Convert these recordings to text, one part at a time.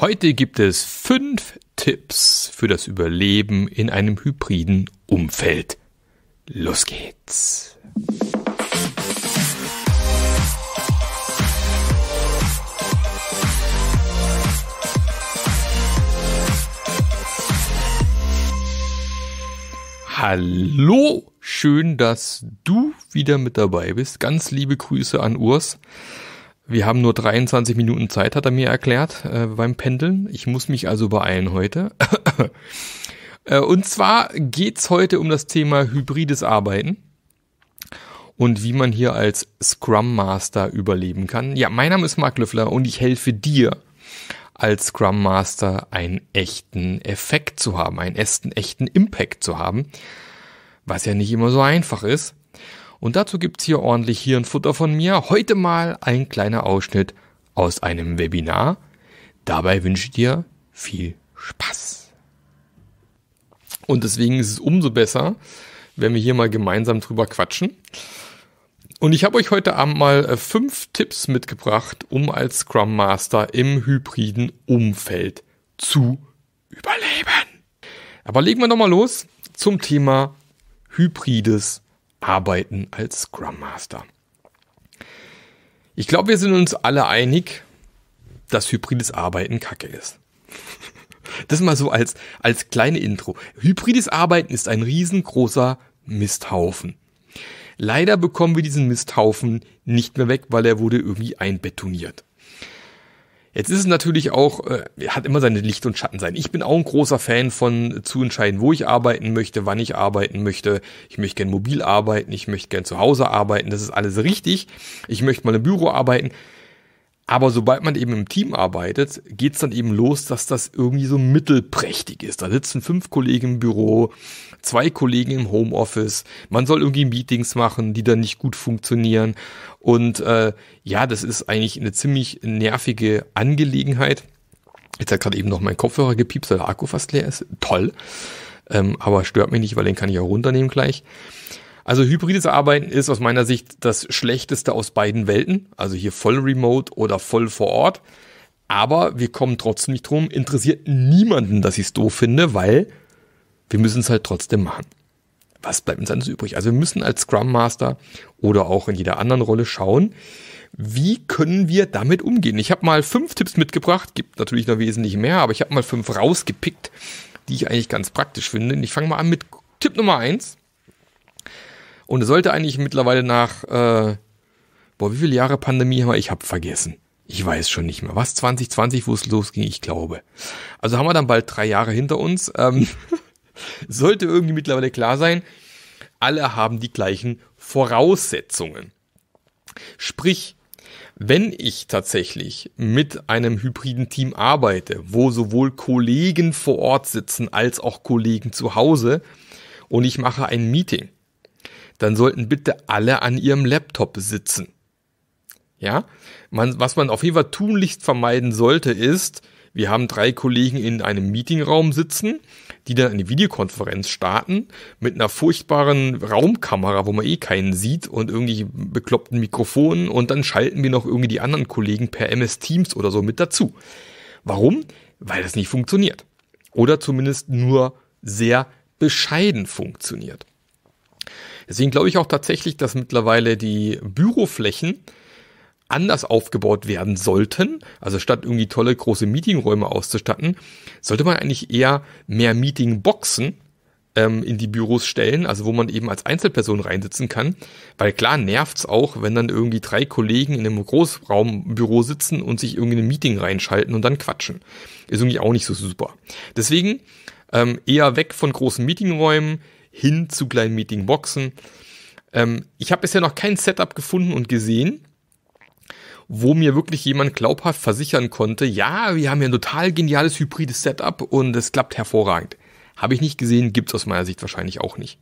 Heute gibt es fünf Tipps für das Überleben in einem hybriden Umfeld. Los geht's! Hallo, schön, dass du wieder mit dabei bist. Ganz liebe Grüße an Urs. Wir haben nur 23 Minuten Zeit, hat er mir erklärt, äh, beim Pendeln. Ich muss mich also beeilen heute. Äh, und zwar geht's heute um das Thema hybrides Arbeiten und wie man hier als Scrum Master überleben kann. Ja, mein Name ist Marc Löffler und ich helfe dir als Scrum Master einen echten Effekt zu haben, einen echten, echten Impact zu haben, was ja nicht immer so einfach ist. Und dazu gibt's hier ordentlich Hirnfutter von mir. Heute mal ein kleiner Ausschnitt aus einem Webinar. Dabei wünsche ich dir viel Spaß. Und deswegen ist es umso besser, wenn wir hier mal gemeinsam drüber quatschen. Und ich habe euch heute Abend mal äh, fünf Tipps mitgebracht, um als Scrum Master im hybriden Umfeld zu überleben. Aber legen wir nochmal los zum Thema hybrides arbeiten als Scrum Master. Ich glaube, wir sind uns alle einig, dass hybrides Arbeiten Kacke ist. Das mal so als, als kleine Intro. Hybrides Arbeiten ist ein riesengroßer Misthaufen. Leider bekommen wir diesen Misthaufen nicht mehr weg, weil er wurde irgendwie einbetoniert. Jetzt ist es natürlich auch, äh, hat immer seine Licht- und Schatten sein. Ich bin auch ein großer Fan von zu entscheiden, wo ich arbeiten möchte, wann ich arbeiten möchte. Ich möchte gern mobil arbeiten, ich möchte gern zu Hause arbeiten, das ist alles richtig. Ich möchte mal im Büro arbeiten. Aber sobald man eben im Team arbeitet, geht's dann eben los, dass das irgendwie so mittelprächtig ist. Da sitzen fünf Kollegen im Büro, zwei Kollegen im Homeoffice, man soll irgendwie Meetings machen, die dann nicht gut funktionieren. Und äh, ja, das ist eigentlich eine ziemlich nervige Angelegenheit. Jetzt hat gerade eben noch mein Kopfhörer gepiepst, weil der Akku fast leer ist. Toll. Ähm, aber stört mich nicht, weil den kann ich auch runternehmen gleich. Also hybrides Arbeiten ist aus meiner Sicht das Schlechteste aus beiden Welten, also hier voll remote oder voll vor Ort. Aber wir kommen trotzdem nicht drum, interessiert niemanden, dass ich es doof finde, weil wir müssen es halt trotzdem machen. Was bleibt uns anders übrig? Also wir müssen als Scrum Master oder auch in jeder anderen Rolle schauen, wie können wir damit umgehen? Ich habe mal fünf Tipps mitgebracht, gibt natürlich noch wesentlich mehr, aber ich habe mal fünf rausgepickt, die ich eigentlich ganz praktisch finde. Und ich fange mal an mit Tipp Nummer eins. Und es sollte eigentlich mittlerweile nach, äh, boah, wie viele Jahre Pandemie haben wir? Ich habe vergessen. Ich weiß schon nicht mehr. Was 2020, wo es losging, ich glaube. Also haben wir dann bald drei Jahre hinter uns. Ähm, sollte irgendwie mittlerweile klar sein, alle haben die gleichen Voraussetzungen. Sprich, wenn ich tatsächlich mit einem hybriden Team arbeite, wo sowohl Kollegen vor Ort sitzen als auch Kollegen zu Hause und ich mache ein Meeting, dann sollten bitte alle an ihrem Laptop sitzen. Ja, man, was man auf jeden Fall tunlichst vermeiden sollte, ist, wir haben drei Kollegen in einem Meetingraum sitzen, die dann eine Videokonferenz starten mit einer furchtbaren Raumkamera, wo man eh keinen sieht und irgendwie bekloppten Mikrofonen und dann schalten wir noch irgendwie die anderen Kollegen per MS Teams oder so mit dazu. Warum? Weil das nicht funktioniert. Oder zumindest nur sehr bescheiden funktioniert. Deswegen glaube ich auch tatsächlich, dass mittlerweile die Büroflächen anders aufgebaut werden sollten. Also statt irgendwie tolle große Meetingräume auszustatten, sollte man eigentlich eher mehr Meetingboxen ähm, in die Büros stellen, also wo man eben als Einzelperson reinsitzen kann. Weil klar nervt es auch, wenn dann irgendwie drei Kollegen in einem Großraumbüro sitzen und sich irgendwie in ein Meeting reinschalten und dann quatschen. Ist irgendwie auch nicht so super. Deswegen ähm, eher weg von großen Meetingräumen, hin zu kleinen Meetingboxen. Ähm, ich habe bisher noch kein Setup gefunden und gesehen, wo mir wirklich jemand glaubhaft versichern konnte, ja, wir haben ja ein total geniales hybrides Setup und es klappt hervorragend. Habe ich nicht gesehen, gibt es aus meiner Sicht wahrscheinlich auch nicht.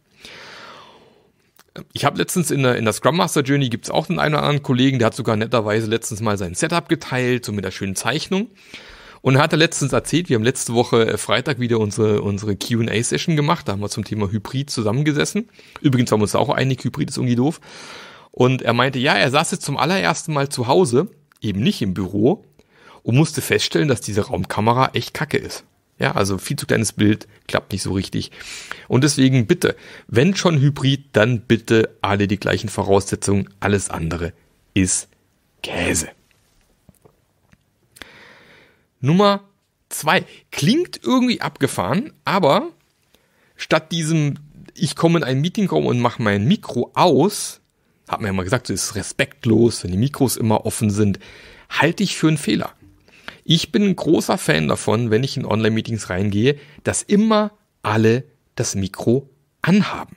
Ich habe letztens in der, in der Scrum Master Journey gibt es auch den einen oder anderen Kollegen, der hat sogar netterweise letztens mal sein Setup geteilt, so mit einer schönen Zeichnung. Und er hat er letztens erzählt, wir haben letzte Woche äh, Freitag wieder unsere, unsere QA-Session gemacht. Da haben wir zum Thema Hybrid zusammengesessen. Übrigens haben wir uns auch einig, Hybrid ist irgendwie doof. Und er meinte, ja, er saß jetzt zum allerersten Mal zu Hause, eben nicht im Büro, und musste feststellen, dass diese Raumkamera echt kacke ist. Ja, also viel zu kleines Bild, klappt nicht so richtig. Und deswegen bitte, wenn schon Hybrid, dann bitte alle die gleichen Voraussetzungen, alles andere ist Käse. Nummer zwei. Klingt irgendwie abgefahren, aber statt diesem, ich komme in einen Meetingraum und mache mein Mikro aus, hat man ja mal gesagt, es ist respektlos, wenn die Mikros immer offen sind, halte ich für einen Fehler. Ich bin ein großer Fan davon, wenn ich in Online-Meetings reingehe, dass immer alle das Mikro anhaben.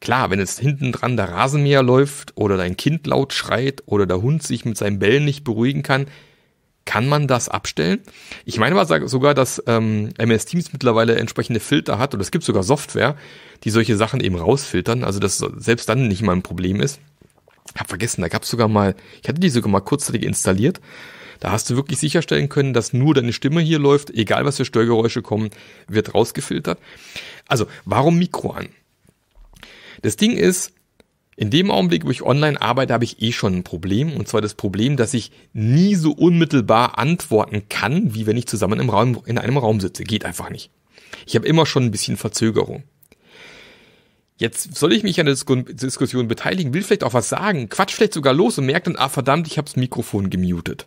Klar, wenn jetzt hinten dran der Rasenmäher läuft oder dein Kind laut schreit oder der Hund sich mit seinen Bällen nicht beruhigen kann, kann man das abstellen? Ich meine aber sogar, dass ähm, MS Teams mittlerweile entsprechende Filter hat oder es gibt sogar Software, die solche Sachen eben rausfiltern, also dass selbst dann nicht mal ein Problem ist. Ich habe vergessen, da gab es sogar mal, ich hatte die sogar mal kurzzeitig installiert. Da hast du wirklich sicherstellen können, dass nur deine Stimme hier läuft, egal was für Störgeräusche kommen, wird rausgefiltert. Also, warum Mikro an? Das Ding ist, in dem Augenblick, wo ich online arbeite, habe ich eh schon ein Problem. Und zwar das Problem, dass ich nie so unmittelbar antworten kann, wie wenn ich zusammen im Raum, in einem Raum sitze. Geht einfach nicht. Ich habe immer schon ein bisschen Verzögerung. Jetzt soll ich mich an der Diskussion beteiligen, will vielleicht auch was sagen, quatsch vielleicht sogar los und merkt dann, ah verdammt, ich habe das Mikrofon gemutet.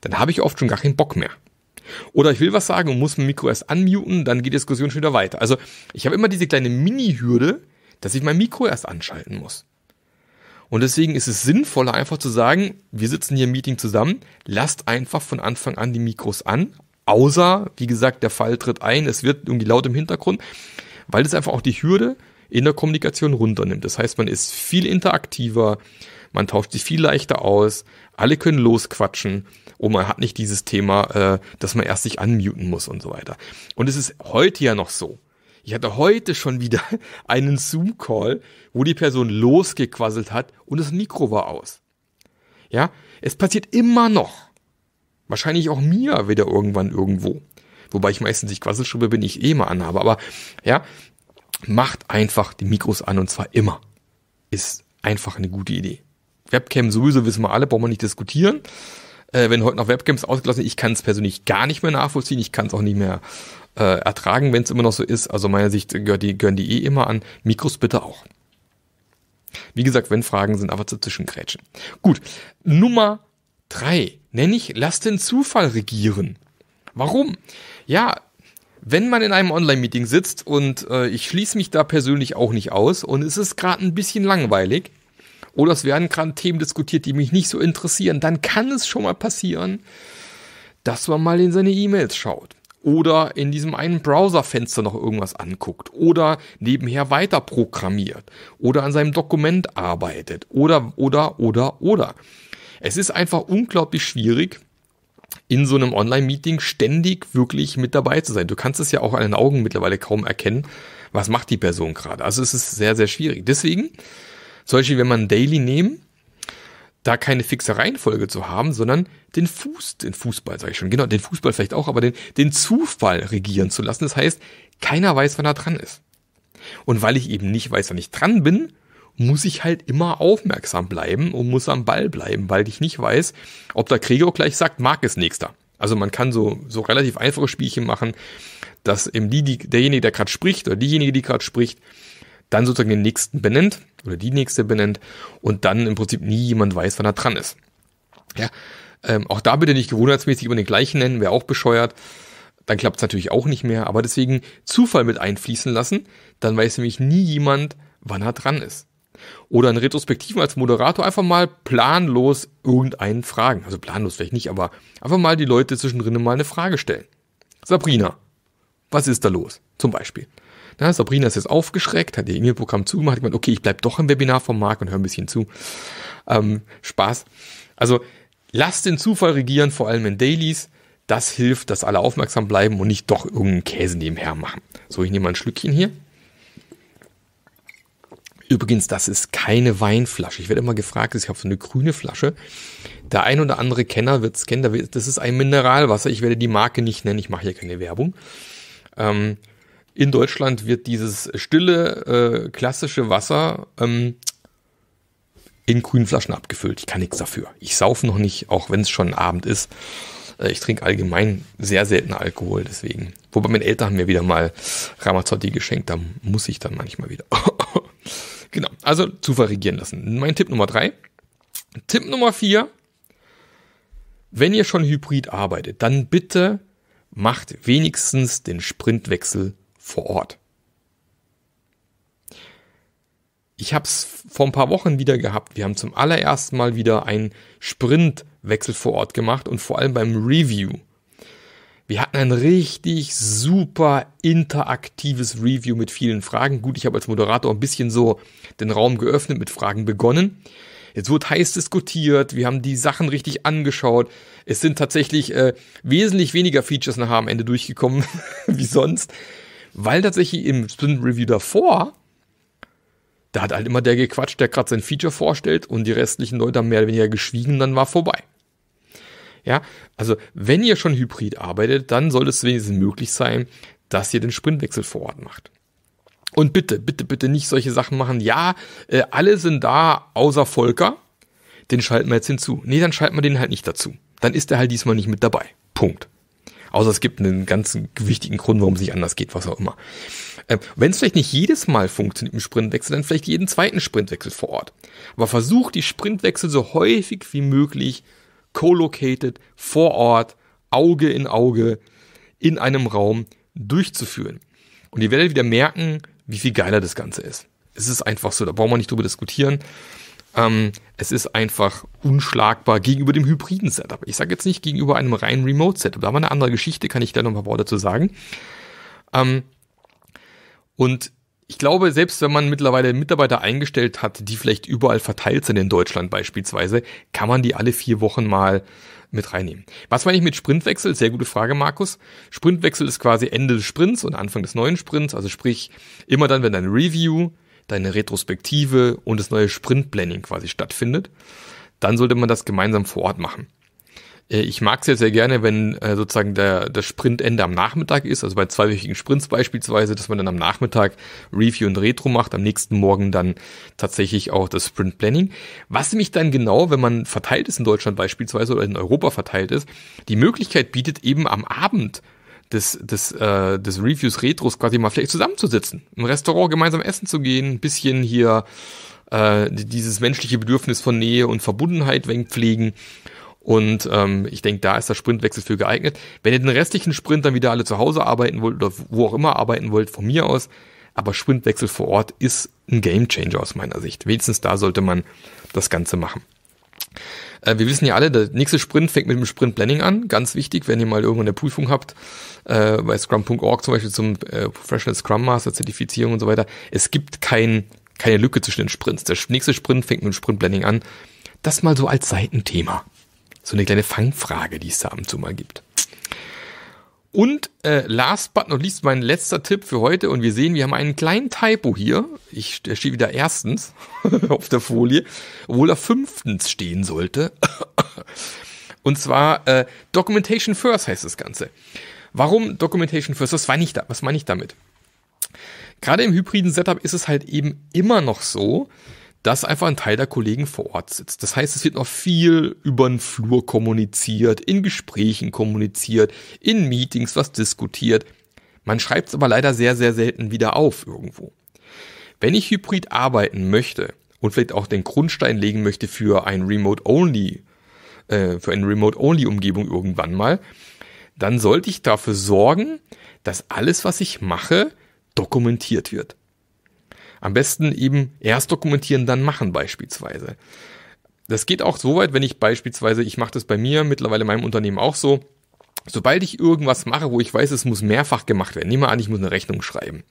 Dann habe ich oft schon gar keinen Bock mehr. Oder ich will was sagen und muss mein Mikro erst anmuten, dann geht die Diskussion schon wieder weiter. Also ich habe immer diese kleine Mini-Hürde, dass ich mein Mikro erst anschalten muss. Und deswegen ist es sinnvoller, einfach zu sagen, wir sitzen hier im Meeting zusammen, lasst einfach von Anfang an die Mikros an, außer, wie gesagt, der Fall tritt ein, es wird irgendwie laut im Hintergrund, weil es einfach auch die Hürde in der Kommunikation runternimmt. Das heißt, man ist viel interaktiver, man tauscht sich viel leichter aus, alle können losquatschen und man hat nicht dieses Thema, äh, dass man erst sich anmuten muss und so weiter. Und es ist heute ja noch so, ich hatte heute schon wieder einen Zoom-Call, wo die Person losgequasselt hat und das Mikro war aus. Ja, es passiert immer noch. Wahrscheinlich auch mir wieder irgendwann irgendwo. Wobei ich meistens nicht Quasselschuppe bin, ich eh mal anhabe. Aber ja, macht einfach die Mikros an und zwar immer. Ist einfach eine gute Idee. Webcam sowieso wissen wir alle, brauchen wir nicht diskutieren äh, wenn heute noch Webcams ausgelassen sind. Ich kann es persönlich gar nicht mehr nachvollziehen. Ich kann es auch nicht mehr äh, ertragen, wenn es immer noch so ist. Also meiner Sicht gehört die, gehören die eh immer an. Mikros bitte auch. Wie gesagt, wenn Fragen sind, einfach zu zwischengrätschen. Gut, Nummer drei nenne ich, lass den Zufall regieren. Warum? Ja, wenn man in einem Online-Meeting sitzt und äh, ich schließe mich da persönlich auch nicht aus und es ist gerade ein bisschen langweilig, oder es werden gerade Themen diskutiert, die mich nicht so interessieren. Dann kann es schon mal passieren, dass man mal in seine E-Mails schaut. Oder in diesem einen Browserfenster noch irgendwas anguckt. Oder nebenher weiter programmiert. Oder an seinem Dokument arbeitet. Oder, oder, oder, oder. Es ist einfach unglaublich schwierig, in so einem Online-Meeting ständig wirklich mit dabei zu sein. Du kannst es ja auch an den Augen mittlerweile kaum erkennen, was macht die Person gerade. Also es ist sehr, sehr schwierig. Deswegen solche, wenn man Daily nehmen, da keine fixe Reihenfolge zu haben, sondern den Fuß, den Fußball, sage ich schon, genau, den Fußball vielleicht auch, aber den, den Zufall regieren zu lassen. Das heißt, keiner weiß, wann er dran ist. Und weil ich eben nicht weiß, wann ich dran bin, muss ich halt immer aufmerksam bleiben und muss am Ball bleiben, weil ich nicht weiß, ob der Gregor gleich sagt, mag es nächster. Also man kann so, so relativ einfache Spielchen machen, dass eben die, die derjenige, der gerade spricht oder diejenige, die gerade spricht, dann sozusagen den nächsten benennt oder die nächste benennt und dann im Prinzip nie jemand weiß, wann er dran ist. Ja, ähm, auch da bitte nicht gewohnheitsmäßig immer den gleichen nennen, wäre auch bescheuert. Dann klappt es natürlich auch nicht mehr, aber deswegen Zufall mit einfließen lassen, dann weiß nämlich nie jemand, wann er dran ist. Oder in Retrospektiven als Moderator einfach mal planlos irgendeinen fragen. Also planlos vielleicht nicht, aber einfach mal die Leute zwischendrin mal eine Frage stellen. Sabrina, was ist da los? Zum Beispiel. Na, Sabrina ist jetzt aufgeschreckt, hat ihr E-Mail-Programm zugemacht, hat gemeint, okay, ich bleibe doch im Webinar vom Marc und höre ein bisschen zu. Ähm, Spaß. Also lasst den Zufall regieren, vor allem in Dailies. Das hilft, dass alle aufmerksam bleiben und nicht doch irgendeinen Käse nebenher machen. So, ich nehme mal ein Schlückchen hier. Übrigens, das ist keine Weinflasche. Ich werde immer gefragt, ich habe so eine grüne Flasche. Der ein oder andere Kenner wird es kennen, das ist ein Mineralwasser. Ich werde die Marke nicht nennen, ich mache hier keine Werbung. Ähm, in Deutschland wird dieses stille, äh, klassische Wasser ähm, in grünen Flaschen abgefüllt. Ich kann nichts dafür. Ich saufe noch nicht, auch wenn es schon Abend ist. Äh, ich trinke allgemein sehr selten Alkohol, deswegen. Wobei meine Eltern mir wieder mal Ramazotti geschenkt, da muss ich dann manchmal wieder. genau, also Zufall regieren lassen. Mein Tipp Nummer drei. Tipp Nummer vier. Wenn ihr schon hybrid arbeitet, dann bitte macht wenigstens den Sprintwechsel vor Ort. Ich habe es vor ein paar Wochen wieder gehabt. Wir haben zum allerersten Mal wieder einen Sprintwechsel vor Ort gemacht und vor allem beim Review. Wir hatten ein richtig super interaktives Review mit vielen Fragen. Gut, ich habe als Moderator ein bisschen so den Raum geöffnet, mit Fragen begonnen. Jetzt wurde heiß diskutiert, wir haben die Sachen richtig angeschaut. Es sind tatsächlich äh, wesentlich weniger Features nachher am Ende durchgekommen wie sonst. Weil tatsächlich im Sprint Review davor, da hat halt immer der gequatscht, der gerade sein Feature vorstellt und die restlichen Leute haben mehr oder weniger geschwiegen, dann war vorbei. Ja, also wenn ihr schon hybrid arbeitet, dann soll es wenigstens möglich sein, dass ihr den Sprintwechsel vor Ort macht. Und bitte, bitte, bitte nicht solche Sachen machen. Ja, äh, alle sind da außer Volker. Den schalten wir jetzt hinzu. Nee, dann schalten wir den halt nicht dazu. Dann ist er halt diesmal nicht mit dabei. Punkt. Außer es gibt einen ganz gewichtigen Grund, warum es nicht anders geht, was auch immer. Ähm, Wenn es vielleicht nicht jedes Mal funktioniert im Sprintwechsel, dann vielleicht jeden zweiten Sprintwechsel vor Ort. Aber versucht die Sprintwechsel so häufig wie möglich co-located, vor Ort, Auge in Auge, in einem Raum durchzuführen. Und ihr werdet wieder merken, wie viel geiler das Ganze ist. Es ist einfach so, da brauchen wir nicht drüber diskutieren. Ähm, es ist einfach unschlagbar gegenüber dem hybriden Setup. Ich sage jetzt nicht gegenüber einem reinen Remote-Setup. Da war eine andere Geschichte, kann ich da noch ein paar Worte dazu sagen. Ähm, und ich glaube, selbst wenn man mittlerweile Mitarbeiter eingestellt hat, die vielleicht überall verteilt sind in Deutschland beispielsweise, kann man die alle vier Wochen mal mit reinnehmen. Was meine ich mit Sprintwechsel? Sehr gute Frage, Markus. Sprintwechsel ist quasi Ende des Sprints und Anfang des neuen Sprints. Also sprich, immer dann, wenn deine Review deine Retrospektive und das neue Sprint-Planning quasi stattfindet, dann sollte man das gemeinsam vor Ort machen. Äh, ich mag es jetzt sehr gerne, wenn äh, sozusagen der, der Sprintende am Nachmittag ist, also bei zweiwöchigen Sprints beispielsweise, dass man dann am Nachmittag Review und Retro macht, am nächsten Morgen dann tatsächlich auch das Sprint Planning. Was nämlich dann genau, wenn man verteilt ist in Deutschland beispielsweise oder in Europa verteilt ist, die Möglichkeit bietet, eben am Abend des, des, äh, des Reviews Retros quasi mal vielleicht zusammenzusitzen, im Restaurant gemeinsam essen zu gehen, ein bisschen hier äh, dieses menschliche Bedürfnis von Nähe und Verbundenheit pflegen. Und ähm, ich denke, da ist der Sprintwechsel für geeignet. Wenn ihr den restlichen Sprint dann wieder alle zu Hause arbeiten wollt oder wo auch immer arbeiten wollt, von mir aus, aber Sprintwechsel vor Ort ist ein Gamechanger aus meiner Sicht. Wenigstens da sollte man das Ganze machen. Äh, wir wissen ja alle, der nächste Sprint fängt mit dem Sprint Planning an. Ganz wichtig, wenn ihr mal irgendwo eine Prüfung habt, äh, bei Scrum.org zum Beispiel zum äh, Professional Scrum Master Zertifizierung und so weiter. Es gibt kein, keine Lücke zwischen den Sprints. Der nächste Sprint fängt mit dem Sprint Planning an. Das mal so als Seitenthema. So eine kleine Fangfrage, die es da ab und zu mal gibt. Und äh, last but not least, mein letzter Tipp für heute. Und wir sehen, wir haben einen kleinen Typo hier. Ich stehe wieder erstens auf der Folie, obwohl er fünftens stehen sollte. Und zwar äh, Documentation First heißt das Ganze. Warum Documentation First? Was, meine ich da, was meine ich damit? Gerade im hybriden Setup ist es halt eben immer noch so, dass einfach ein Teil der Kollegen vor Ort sitzt. Das heißt, es wird noch viel über den Flur kommuniziert, in Gesprächen kommuniziert, in Meetings was diskutiert. Man schreibt es aber leider sehr, sehr selten wieder auf irgendwo. Wenn ich hybrid arbeiten möchte und vielleicht auch den Grundstein legen möchte für ein Remote-Only, äh, für eine Remote-Only-Umgebung irgendwann mal, dann sollte ich dafür sorgen, dass alles, was ich mache, dokumentiert wird. Am besten eben erst dokumentieren, dann machen beispielsweise. Das geht auch so weit, wenn ich beispielsweise, ich mache das bei mir mittlerweile in meinem Unternehmen auch so, sobald ich irgendwas mache, wo ich weiß, es muss mehrfach gemacht werden, nehme an, ich muss eine Rechnung schreiben,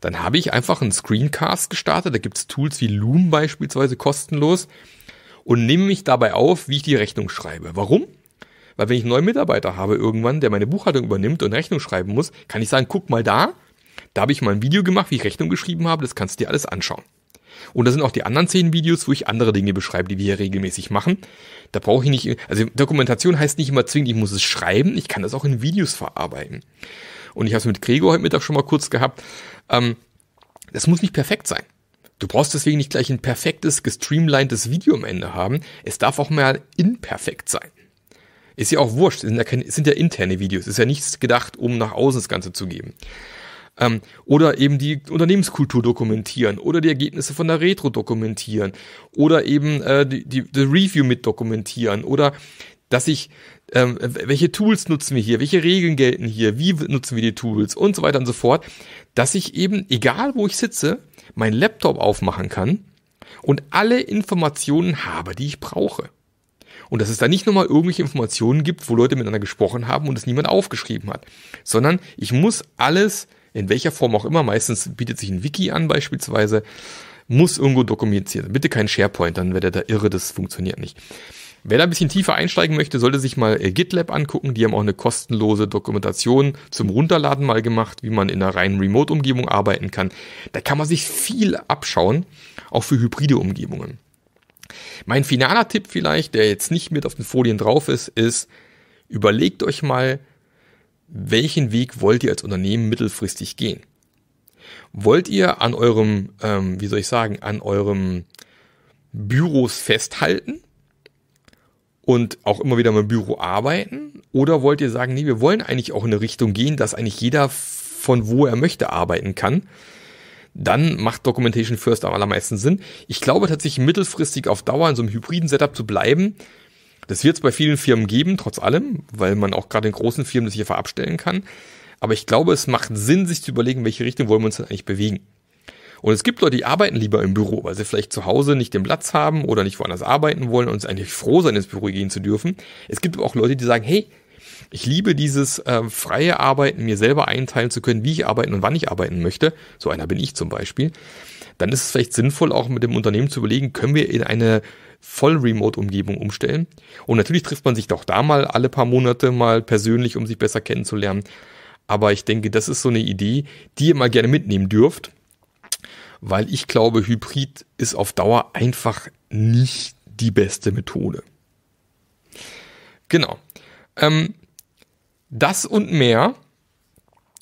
dann habe ich einfach einen Screencast gestartet, da gibt es Tools wie Loom beispielsweise kostenlos und nehme mich dabei auf, wie ich die Rechnung schreibe. Warum? Weil wenn ich einen neuen Mitarbeiter habe irgendwann, der meine Buchhaltung übernimmt und Rechnung schreiben muss, kann ich sagen, guck mal da, da habe ich mal ein Video gemacht, wie ich Rechnung geschrieben habe, das kannst du dir alles anschauen. Und da sind auch die anderen zehn Videos, wo ich andere Dinge beschreibe, die wir hier regelmäßig machen. Da brauche ich nicht, also Dokumentation heißt nicht immer zwingend, ich muss es schreiben, ich kann das auch in Videos verarbeiten. Und ich habe es mit Gregor heute Mittag schon mal kurz gehabt. Ähm, das muss nicht perfekt sein. Du brauchst deswegen nicht gleich ein perfektes, gestreamlinedes Video am Ende haben. Es darf auch mal imperfekt sein. Ist ja auch wurscht, es sind ja, keine, es sind ja interne Videos. Es ist ja nichts gedacht, um nach außen das Ganze zu geben. Ähm, oder eben die Unternehmenskultur dokumentieren oder die Ergebnisse von der Retro dokumentieren oder eben äh, die, die, die Review mit dokumentieren oder dass ich, ähm, welche Tools nutzen wir hier, welche Regeln gelten hier, wie nutzen wir die Tools und so weiter und so fort, dass ich eben, egal wo ich sitze, meinen Laptop aufmachen kann und alle Informationen habe, die ich brauche. Und dass es da nicht nochmal irgendwelche Informationen gibt, wo Leute miteinander gesprochen haben und es niemand aufgeschrieben hat, sondern ich muss alles in welcher Form auch immer, meistens bietet sich ein Wiki an beispielsweise, muss irgendwo dokumentiert. Bitte kein SharePoint, dann werdet ihr da irre, das funktioniert nicht. Wer da ein bisschen tiefer einsteigen möchte, sollte sich mal äh, GitLab angucken. Die haben auch eine kostenlose Dokumentation zum Runterladen mal gemacht, wie man in einer reinen Remote-Umgebung arbeiten kann. Da kann man sich viel abschauen, auch für hybride Umgebungen. Mein finaler Tipp vielleicht, der jetzt nicht mit auf den Folien drauf ist, ist, überlegt euch mal, welchen Weg wollt ihr als Unternehmen mittelfristig gehen? Wollt ihr an eurem, ähm, wie soll ich sagen, an eurem Büros festhalten und auch immer wieder mit dem Büro arbeiten? Oder wollt ihr sagen, nee, wir wollen eigentlich auch in eine Richtung gehen, dass eigentlich jeder von wo er möchte arbeiten kann? Dann macht Documentation First am allermeisten Sinn. Ich glaube tatsächlich mittelfristig auf Dauer in so einem hybriden Setup zu bleiben, das wird es bei vielen Firmen geben, trotz allem, weil man auch gerade in großen Firmen das hier verabstellen kann. Aber ich glaube, es macht Sinn, sich zu überlegen, welche Richtung wollen wir uns denn eigentlich bewegen. Und es gibt Leute, die arbeiten lieber im Büro, weil sie vielleicht zu Hause nicht den Platz haben oder nicht woanders arbeiten wollen und eigentlich froh sein, ins Büro gehen zu dürfen. Es gibt aber auch Leute, die sagen, hey, ich liebe dieses äh, freie Arbeiten, mir selber einteilen zu können, wie ich arbeiten und wann ich arbeiten möchte. So einer bin ich zum Beispiel. Dann ist es vielleicht sinnvoll, auch mit dem Unternehmen zu überlegen, können wir in eine Voll-Remote-Umgebung umstellen. Und natürlich trifft man sich doch da mal alle paar Monate mal persönlich, um sich besser kennenzulernen. Aber ich denke, das ist so eine Idee, die ihr mal gerne mitnehmen dürft, weil ich glaube, Hybrid ist auf Dauer einfach nicht die beste Methode. Genau. Ähm, das und mehr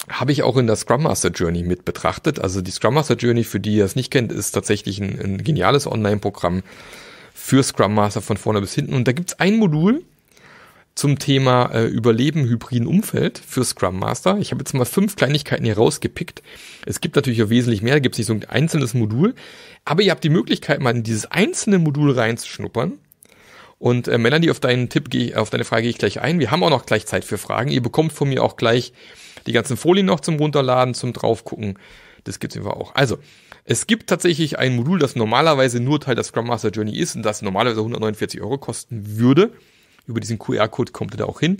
habe ich auch in der Scrum Master Journey mit betrachtet. Also die Scrum Master Journey, für die ihr es nicht kennt, ist tatsächlich ein, ein geniales Online-Programm, für Scrum Master von vorne bis hinten. Und da gibt es ein Modul zum Thema äh, Überleben hybriden Umfeld für Scrum Master. Ich habe jetzt mal fünf Kleinigkeiten hier rausgepickt. Es gibt natürlich auch wesentlich mehr, da gibt es nicht so ein einzelnes Modul, aber ihr habt die Möglichkeit, mal in dieses einzelne Modul reinzuschnuppern. Und äh, Melanie, auf deinen Tipp gehe auf deine Frage gehe ich gleich ein. Wir haben auch noch gleich Zeit für Fragen. Ihr bekommt von mir auch gleich die ganzen Folien noch zum Runterladen, zum draufgucken. Das gibt's immer auch. Also, es gibt tatsächlich ein Modul, das normalerweise nur Teil der Scrum Master Journey ist und das normalerweise 149 Euro kosten würde. Über diesen QR-Code kommt ihr da auch hin.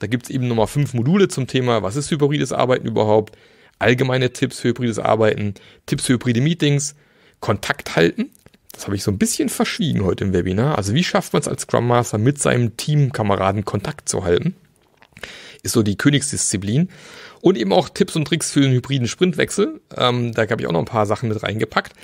Da gibt es eben nochmal fünf Module zum Thema, was ist hybrides Arbeiten überhaupt, allgemeine Tipps für hybrides Arbeiten, Tipps für hybride Meetings, Kontakt halten. Das habe ich so ein bisschen verschwiegen heute im Webinar. Also wie schafft man es als Scrum Master mit seinem Teamkameraden Kontakt zu halten? Ist so die Königsdisziplin. Und eben auch Tipps und Tricks für den hybriden Sprintwechsel. Ähm, da habe ich auch noch ein paar Sachen mit reingepackt.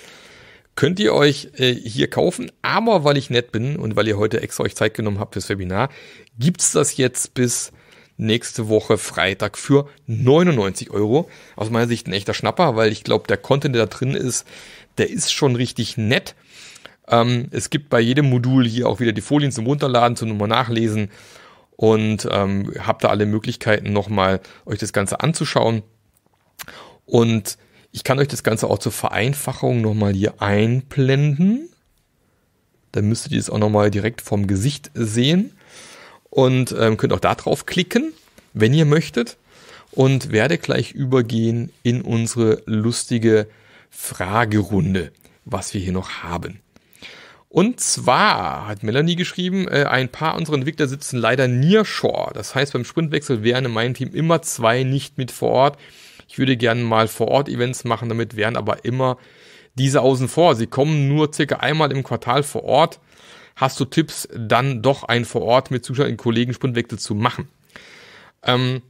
Könnt ihr euch äh, hier kaufen, aber weil ich nett bin und weil ihr heute extra euch Zeit genommen habt fürs Webinar, gibt's das jetzt bis nächste Woche Freitag für 99 Euro. Aus meiner Sicht ein echter Schnapper, weil ich glaube, der Content, der da drin ist, der ist schon richtig nett. Ähm, es gibt bei jedem Modul hier auch wieder die Folien zum Runterladen, zum Nummer nachlesen und ähm, habt da alle Möglichkeiten nochmal euch das Ganze anzuschauen. Und ich kann euch das Ganze auch zur Vereinfachung nochmal hier einblenden. Dann müsstet ihr es auch nochmal direkt vom Gesicht sehen und ähm, könnt auch da drauf klicken, wenn ihr möchtet. Und werde gleich übergehen in unsere lustige Fragerunde, was wir hier noch haben. Und zwar hat Melanie geschrieben, äh, ein paar unserer Entwickler sitzen leider nearshore. Das heißt, beim Sprintwechsel wären in meinem Team immer zwei nicht mit vor Ort. Ich würde gerne mal vor Ort Events machen, damit wären aber immer diese außen vor. Sie kommen nur circa einmal im Quartal vor Ort. Hast du Tipps, dann doch ein vor Ort mit Zuschauern und Kollegen Sprintwechsel zu machen? Ähm,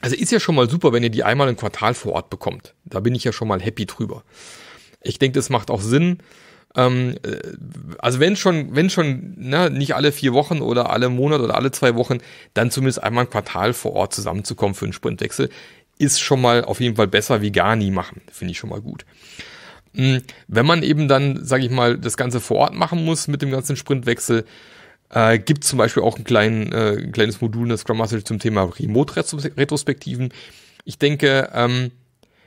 also ist ja schon mal super, wenn ihr die einmal im Quartal vor Ort bekommt. Da bin ich ja schon mal happy drüber. Ich denke, das macht auch Sinn. Ähm, äh, also wenn schon, wenn schon, na, ne, nicht alle vier Wochen oder alle Monate oder alle zwei Wochen, dann zumindest einmal ein Quartal vor Ort zusammenzukommen für einen Sprintwechsel, ist schon mal auf jeden Fall besser wie gar nie machen. Finde ich schon mal gut. Mm, wenn man eben dann, sage ich mal, das Ganze vor Ort machen muss mit dem ganzen Sprintwechsel, äh, gibt zum Beispiel auch ein, klein, äh, ein kleines Modul in der Scrum Master zum Thema Remote-Retrospektiven. Ich denke, ähm,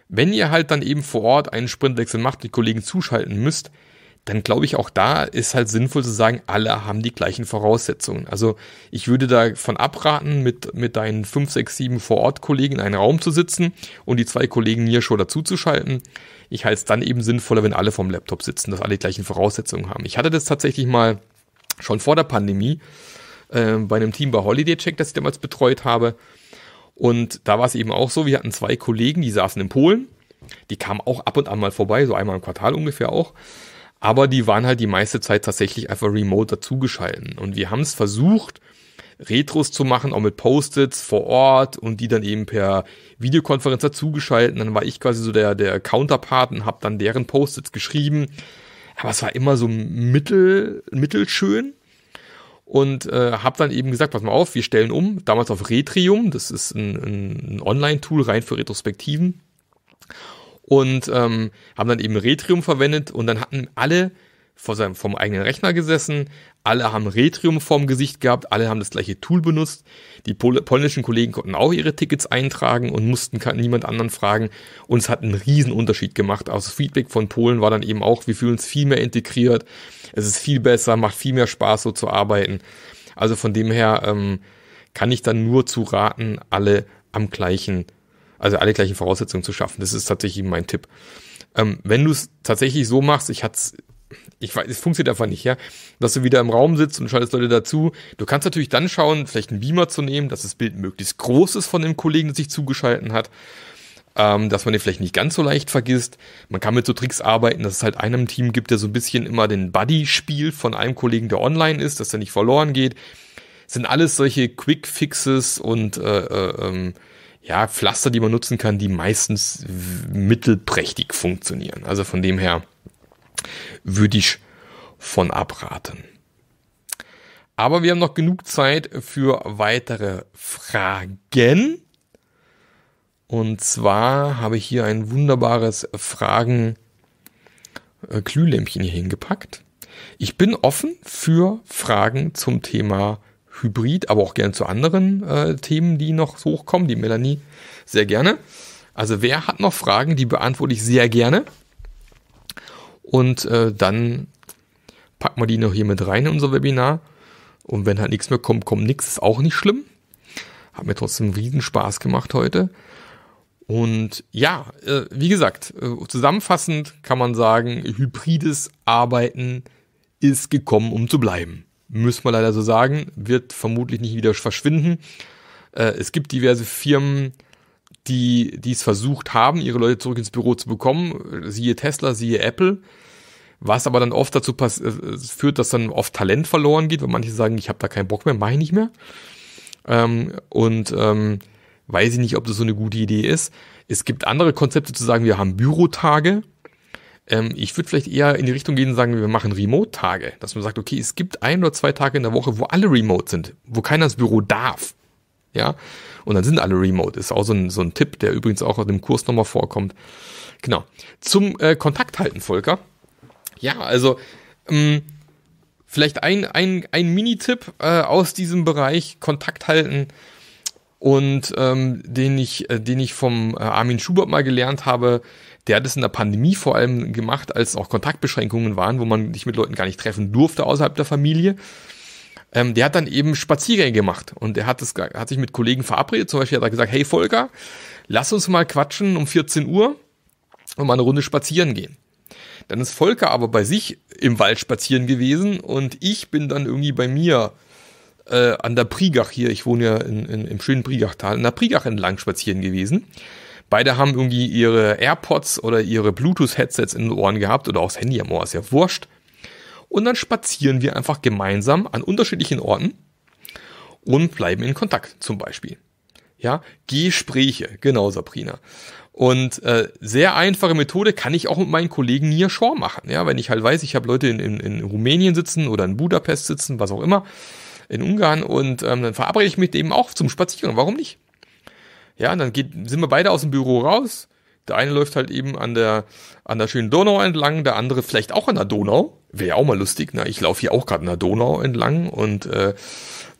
wenn ihr halt dann eben vor Ort einen Sprintwechsel macht, die Kollegen zuschalten müsst, dann glaube ich auch da ist halt sinnvoll zu sagen, alle haben die gleichen Voraussetzungen. Also ich würde davon abraten, mit, mit deinen 5, 6, 7 Vor-Ort-Kollegen in einem Raum zu sitzen und die zwei Kollegen Niershow dazuzuschalten. Ich halte es dann eben sinnvoller, wenn alle vom Laptop sitzen, dass alle die gleichen Voraussetzungen haben. Ich hatte das tatsächlich mal schon vor der Pandemie äh, bei einem Team bei Holiday Check, das ich damals betreut habe. Und da war es eben auch so, wir hatten zwei Kollegen, die saßen in Polen. Die kamen auch ab und an mal vorbei, so einmal im Quartal ungefähr auch aber die waren halt die meiste Zeit tatsächlich einfach remote dazugeschalten. Und wir haben es versucht, Retros zu machen, auch mit Post-its vor Ort und die dann eben per Videokonferenz dazugeschalten. Dann war ich quasi so der, der Counterpart und habe dann deren Post-its geschrieben. Aber es war immer so mittel, mittelschön. Und äh, habe dann eben gesagt, pass mal auf, wir stellen um, damals auf Retrium, das ist ein, ein Online-Tool rein für Retrospektiven und ähm, haben dann eben Retrium verwendet und dann hatten alle vor seinem vom eigenen Rechner gesessen, alle haben Retrium vorm Gesicht gehabt, alle haben das gleiche Tool benutzt. Die Pol polnischen Kollegen konnten auch ihre Tickets eintragen und mussten niemand anderen fragen. Und es hat einen riesen Unterschied gemacht. Also das Feedback von Polen war dann eben auch, wir fühlen uns viel mehr integriert, es ist viel besser, macht viel mehr Spaß, so zu arbeiten. Also von dem her ähm, kann ich dann nur zu raten, alle am gleichen also alle gleichen Voraussetzungen zu schaffen. Das ist tatsächlich mein Tipp. Ähm, wenn du es tatsächlich so machst, ich hat's, ich weiß, es funktioniert einfach nicht, ja, dass du wieder im Raum sitzt und schaltest Leute dazu. Du kannst natürlich dann schauen, vielleicht einen Beamer zu nehmen, dass das Bild möglichst groß ist von dem Kollegen, der sich zugeschalten hat. Ähm, dass man den vielleicht nicht ganz so leicht vergisst. Man kann mit so Tricks arbeiten, dass es halt einem Team gibt, der so ein bisschen immer den Buddy spielt von einem Kollegen, der online ist, dass der nicht verloren geht. Das sind alles solche Quick Fixes und äh, äh, ähm, ja, Pflaster, die man nutzen kann, die meistens mittelprächtig funktionieren. Also von dem her würde ich von abraten. Aber wir haben noch genug Zeit für weitere Fragen. Und zwar habe ich hier ein wunderbares Fragen-Glühlämpchen äh, hier hingepackt. Ich bin offen für Fragen zum Thema Hybrid, aber auch gern zu anderen äh, Themen, die noch hochkommen, die Melanie sehr gerne. Also wer hat noch Fragen, die beantworte ich sehr gerne. Und äh, dann packen wir die noch hier mit rein in unser Webinar. Und wenn halt nichts mehr kommt, kommt nichts, ist auch nicht schlimm. Hat mir trotzdem riesen Spaß gemacht heute. Und ja, äh, wie gesagt, äh, zusammenfassend kann man sagen, hybrides Arbeiten ist gekommen, um zu bleiben müssen wir leider so sagen, wird vermutlich nicht wieder verschwinden. Äh, es gibt diverse Firmen, die, die es versucht haben, ihre Leute zurück ins Büro zu bekommen, siehe Tesla, siehe Apple. Was aber dann oft dazu pass äh, führt, dass dann oft Talent verloren geht, weil manche sagen, ich habe da keinen Bock mehr, mache ich nicht mehr. Ähm, und ähm, weiß ich nicht, ob das so eine gute Idee ist. Es gibt andere Konzepte zu sagen, wir haben Bürotage, ähm, ich würde vielleicht eher in die Richtung gehen und sagen, wir machen Remote-Tage. Dass man sagt, okay, es gibt ein oder zwei Tage in der Woche, wo alle remote sind, wo keiner ins Büro darf. Ja, und dann sind alle remote. Ist auch so ein, so ein Tipp, der übrigens auch aus dem Kurs nochmal vorkommt. Genau. Zum äh, Kontakt halten, Volker. Ja, also ähm, vielleicht ein, ein, ein Mini-Tipp äh, aus diesem Bereich Kontakt halten und ähm, den ich, äh, den ich vom äh, Armin Schubert mal gelernt habe, der hat es in der Pandemie vor allem gemacht, als auch Kontaktbeschränkungen waren, wo man sich mit Leuten gar nicht treffen durfte außerhalb der Familie. Ähm, der hat dann eben Spaziergänge gemacht und der hat, das, hat sich mit Kollegen verabredet. Zum Beispiel hat er gesagt, hey Volker, lass uns mal quatschen um 14 Uhr und mal eine Runde spazieren gehen. Dann ist Volker aber bei sich im Wald spazieren gewesen und ich bin dann irgendwie bei mir äh, an der Prigach hier, ich wohne ja in, in, im schönen Prigachtal, an der Prigach entlang spazieren gewesen. Beide haben irgendwie ihre AirPods oder ihre Bluetooth-Headsets in den Ohren gehabt oder auch das Handy am Ohr, ist ja wurscht. Und dann spazieren wir einfach gemeinsam an unterschiedlichen Orten und bleiben in Kontakt zum Beispiel. Ja, Gespräche, genau Sabrina. Und äh, sehr einfache Methode kann ich auch mit meinen Kollegen hier Shore machen. Ja, wenn ich halt weiß, ich habe Leute in, in, in Rumänien sitzen oder in Budapest sitzen, was auch immer, in Ungarn und ähm, dann verabrede ich mit dem auch zum Spazieren. Warum nicht? Ja, und dann geht, sind wir beide aus dem Büro raus. Der eine läuft halt eben an der, an der schönen Donau entlang, der andere vielleicht auch an der Donau. Wäre ja auch mal lustig, ne? Ich laufe hier auch gerade an der Donau entlang und äh,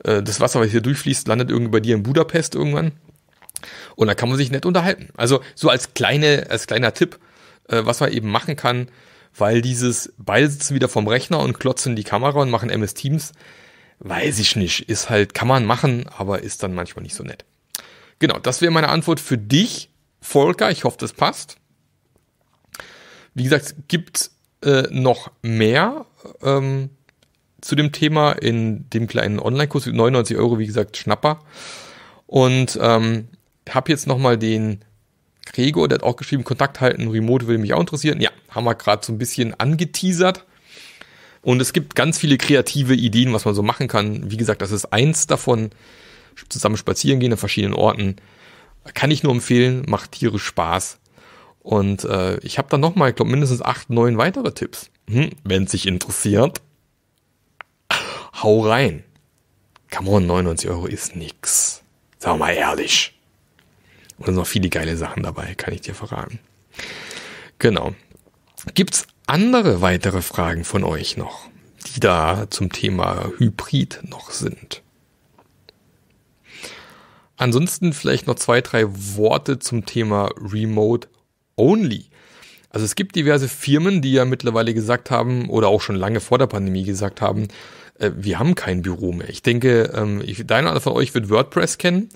äh, das Wasser, was hier durchfließt, landet irgendwie bei dir in Budapest irgendwann. Und da kann man sich nett unterhalten. Also so als kleine, als kleiner Tipp, äh, was man eben machen kann, weil dieses beide sitzen wieder vom Rechner und klotzen die Kamera und machen MS Teams, weiß ich nicht. Ist halt, kann man machen, aber ist dann manchmal nicht so nett. Genau, das wäre meine Antwort für dich, Volker. Ich hoffe, das passt. Wie gesagt, gibt äh, noch mehr ähm, zu dem Thema in dem kleinen Online-Kurs. 99 Euro, wie gesagt, Schnapper. Und ähm, habe jetzt nochmal den Gregor, der hat auch geschrieben, Kontakt halten, Remote würde mich auch interessieren. Ja, haben wir gerade so ein bisschen angeteasert. Und es gibt ganz viele kreative Ideen, was man so machen kann. Wie gesagt, das ist eins davon zusammen spazieren gehen an verschiedenen Orten. Kann ich nur empfehlen, macht tierisch Spaß. Und äh, ich habe da nochmal, ich glaube, mindestens acht, neun weitere Tipps. Hm, Wenn es sich interessiert, hau rein. Come on, 99 Euro ist nix. Sagen wir mal ehrlich. Und es sind noch viele geile Sachen dabei, kann ich dir verraten. Genau. Gibt's andere weitere Fragen von euch noch, die da zum Thema Hybrid noch sind? Ansonsten vielleicht noch zwei, drei Worte zum Thema Remote Only. Also es gibt diverse Firmen, die ja mittlerweile gesagt haben oder auch schon lange vor der Pandemie gesagt haben, äh, wir haben kein Büro mehr. Ich denke, ähm, deiner von euch wird WordPress kennen.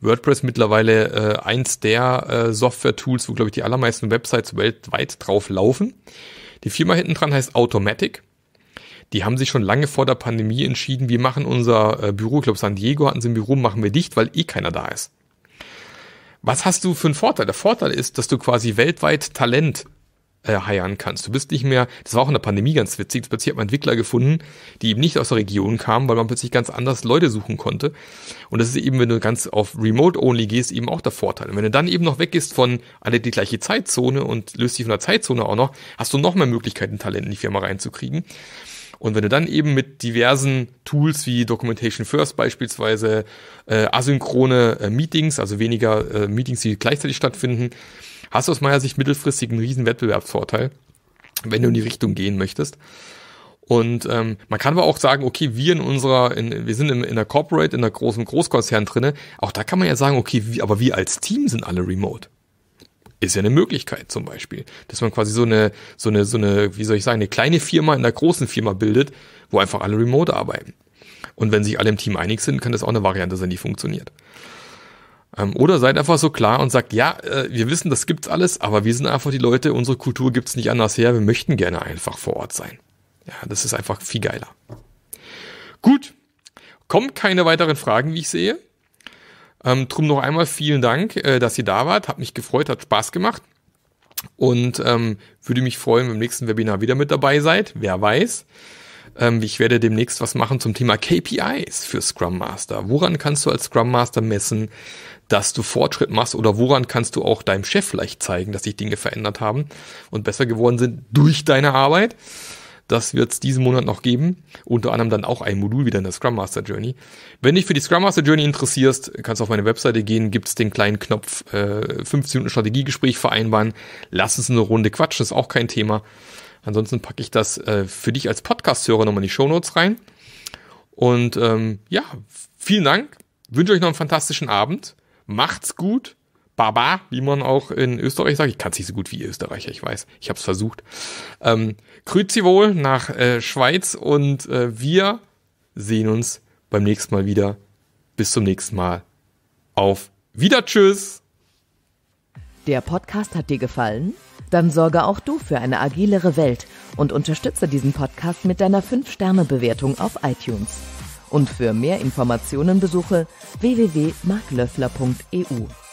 WordPress mittlerweile äh, eins der äh, Software-Tools, wo, glaube ich, die allermeisten Websites weltweit drauf laufen. Die Firma hinten dran heißt Automatic die haben sich schon lange vor der Pandemie entschieden, wir machen unser äh, Büro, ich glaube San Diego hatten sie ein Büro, machen wir dicht, weil eh keiner da ist. Was hast du für einen Vorteil? Der Vorteil ist, dass du quasi weltweit Talent äh, heiern kannst. Du bist nicht mehr, das war auch in der Pandemie ganz witzig, plötzlich hat man Entwickler gefunden, die eben nicht aus der Region kamen, weil man plötzlich ganz anders Leute suchen konnte. Und das ist eben, wenn du ganz auf Remote-Only gehst, eben auch der Vorteil. Und wenn du dann eben noch weggehst von alle die gleiche Zeitzone und löst dich von der Zeitzone auch noch, hast du noch mehr Möglichkeiten, Talent in die Firma reinzukriegen. Und wenn du dann eben mit diversen Tools wie Documentation First beispielsweise äh, asynchrone äh, Meetings, also weniger äh, Meetings, die gleichzeitig stattfinden, hast du aus meiner Sicht mittelfristig einen riesen Wettbewerbsvorteil, wenn du in die Richtung gehen möchtest. Und ähm, man kann aber auch sagen, okay, wir in unserer, in, wir sind in, in der Corporate, in der großen Großkonzern drinne. Auch da kann man ja sagen, okay, wie, aber wir als Team sind alle remote ist ja eine Möglichkeit zum Beispiel, dass man quasi so eine, so eine, so eine, wie soll ich sagen, eine kleine Firma in einer großen Firma bildet, wo einfach alle remote arbeiten. Und wenn sich alle im Team einig sind, kann das auch eine Variante sein, die funktioniert. Ähm, oder seid einfach so klar und sagt, ja, äh, wir wissen, das gibt's alles, aber wir sind einfach die Leute, unsere Kultur gibt's nicht anders her, wir möchten gerne einfach vor Ort sein. Ja, das ist einfach viel geiler. Gut. Kommen keine weiteren Fragen, wie ich sehe. Ähm, drum noch einmal vielen Dank, äh, dass ihr da wart. Hat mich gefreut, hat Spaß gemacht. Und ähm, würde mich freuen, wenn im nächsten Webinar wieder mit dabei seid. Wer weiß. Ähm, ich werde demnächst was machen zum Thema KPIs für Scrum Master. Woran kannst du als Scrum Master messen, dass du Fortschritt machst oder woran kannst du auch deinem Chef vielleicht zeigen, dass sich Dinge verändert haben und besser geworden sind durch deine Arbeit? Das wird es diesen Monat noch geben. Unter anderem dann auch ein Modul wieder in der Scrum Master Journey. Wenn dich für die Scrum Master Journey interessierst, kannst du auf meine Webseite gehen, gibt es den kleinen Knopf äh, 15 Minuten Strategiegespräch vereinbaren. Lass uns eine Runde quatschen, ist auch kein Thema. Ansonsten packe ich das äh, für dich als Podcast-Hörer nochmal in die Show Notes rein. Und ähm, ja, vielen Dank. Wünsche euch noch einen fantastischen Abend. Macht's gut Baba, wie man auch in Österreich sagt. Ich kann es nicht so gut wie ihr Österreicher, ich weiß. Ich habe es versucht. Ähm, Grüezi wohl nach äh, Schweiz und äh, wir sehen uns beim nächsten Mal wieder. Bis zum nächsten Mal. Auf Wieder Tschüss. Der Podcast hat dir gefallen? Dann sorge auch du für eine agilere Welt und unterstütze diesen Podcast mit deiner 5-Sterne-Bewertung auf iTunes. Und für mehr Informationen besuche www.marklöffler.eu.